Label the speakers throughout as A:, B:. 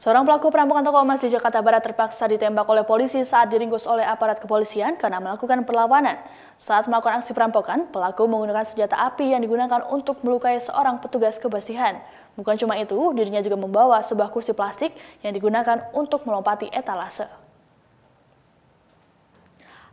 A: Seorang pelaku perampokan toko emas di Jakarta Barat terpaksa ditembak oleh polisi saat diringkus oleh aparat kepolisian karena melakukan perlawanan. Saat melakukan aksi perampokan, pelaku menggunakan senjata api yang digunakan untuk melukai seorang petugas kebersihan. Bukan cuma itu, dirinya juga membawa sebuah kursi plastik yang digunakan untuk melompati etalase.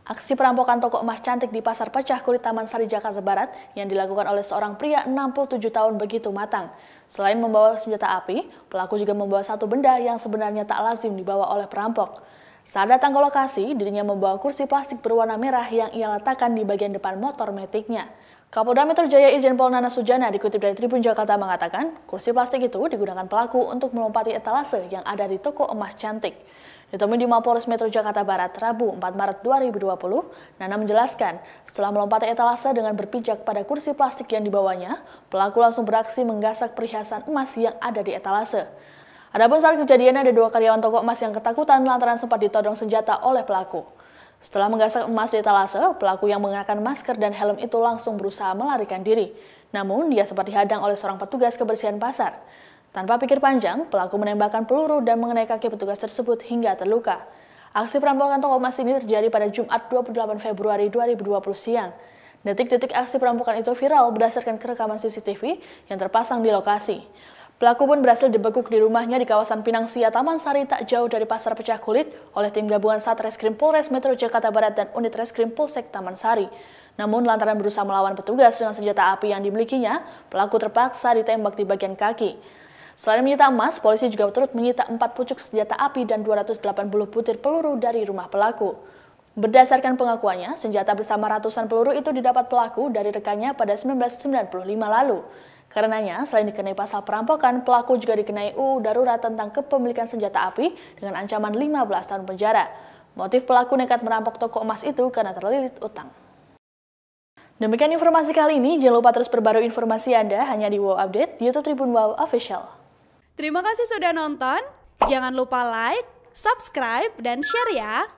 A: Aksi perampokan toko emas cantik di Pasar Pecah Kulit Taman Sari, Jakarta Barat yang dilakukan oleh seorang pria 67 tahun begitu matang. Selain membawa senjata api, pelaku juga membawa satu benda yang sebenarnya tak lazim dibawa oleh perampok. Saat datang ke lokasi, dirinya membawa kursi plastik berwarna merah yang ia letakkan di bagian depan motor metiknya. Kapolda Metro Jaya Irjen Pol Nana Sujana dikutip dari Tribun Jakarta mengatakan, kursi plastik itu digunakan pelaku untuk melompati etalase yang ada di toko emas cantik. Ditemui di Mapolres Metro Jakarta Barat, Rabu 4 Maret 2020, Nana menjelaskan, setelah melompati etalase dengan berpijak pada kursi plastik yang dibawanya, pelaku langsung beraksi menggasak perhiasan emas yang ada di etalase. Adapun saat kejadian ada dua karyawan toko emas yang ketakutan lantaran sempat ditodong senjata oleh pelaku. Setelah menggasak emas di etalase, pelaku yang mengenakan masker dan helm itu langsung berusaha melarikan diri. Namun, dia sempat dihadang oleh seorang petugas kebersihan pasar. Tanpa pikir panjang, pelaku menembakkan peluru dan mengenai kaki petugas tersebut hingga terluka. Aksi perampokan toko emas ini terjadi pada Jumat 28 Februari 2020 siang. Detik-detik aksi perampokan itu viral berdasarkan kerekaman CCTV yang terpasang di lokasi. Pelaku pun berhasil dibekuk di rumahnya di kawasan Pinang Sia, Taman Sari, tak jauh dari pasar pecah kulit oleh tim gabungan Satreskrim Polres Metro Jakarta Barat dan unit reskrim Polsek Taman Sari. Namun lantaran berusaha melawan petugas dengan senjata api yang dimilikinya, pelaku terpaksa ditembak di bagian kaki. Selain menyita emas, polisi juga turut menyita 4 pucuk senjata api dan 280 butir peluru dari rumah pelaku. Berdasarkan pengakuannya, senjata bersama ratusan peluru itu didapat pelaku dari rekannya pada 1995 lalu. Karenanya, selain dikenai pasal perampokan, pelaku juga dikenai UU darurat tentang kepemilikan senjata api dengan ancaman 15 tahun penjara. Motif pelaku nekat merampok toko emas itu karena terlilit utang. Demikian informasi kali ini, jangan lupa terus perbarui informasi Anda hanya di WOW Update, YouTube Tribun WOW Official. Terima kasih sudah nonton, jangan lupa like, subscribe, dan share ya!